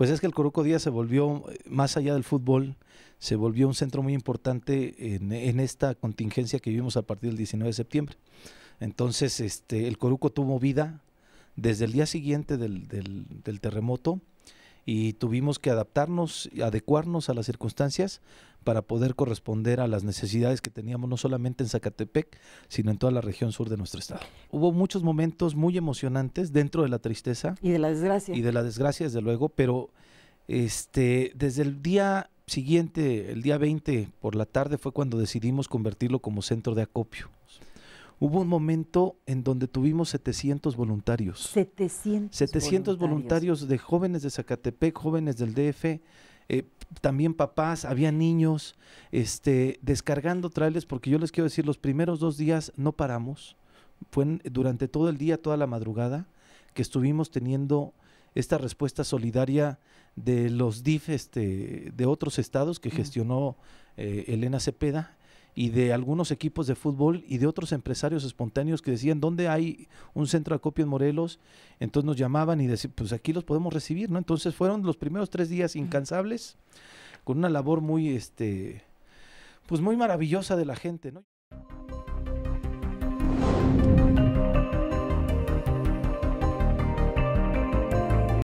Pues es que el Coruco Díaz se volvió, eh, más allá del fútbol, se volvió un centro muy importante en, esta contingencia que vivimos a partir del 19 de septiembre. Entonces, este, el Coruco tuvo vida desde el día siguiente del terremoto y tuvimos que adaptarnos, adecuarnos a las circunstancias para poder corresponder a las necesidades que teníamos no solamente en Zacatepec, sino en toda la región sur de nuestro estado. Hubo muchos momentos muy emocionantes dentro de la tristeza. Y de la desgracia. Y de la desgracia, desde luego, pero este, desde el día siguiente, el día 20 por la tarde, fue cuando decidimos convertirlo como centro de acopio. Hubo un momento en donde tuvimos 700 voluntarios. 700. 700 voluntarios, de jóvenes de Zacatepec, jóvenes del DF, eh, también papás, había niños, este, descargando trailes, porque yo les quiero decir, los primeros dos días no paramos, fue durante todo el día, toda la madrugada, que estuvimos teniendo esta respuesta solidaria de los DIF este, de otros estados que gestionó eh, Elena Cepeda y de algunos equipos de fútbol y de otros empresarios espontáneos que decían, ¿dónde hay un centro de acopio en Morelos? Entonces nos llamaban y decían, pues aquí los podemos recibir, ¿no? Entonces fueron los primeros tres días incansables, con una labor muy, este, pues muy maravillosa de la gente, ¿no?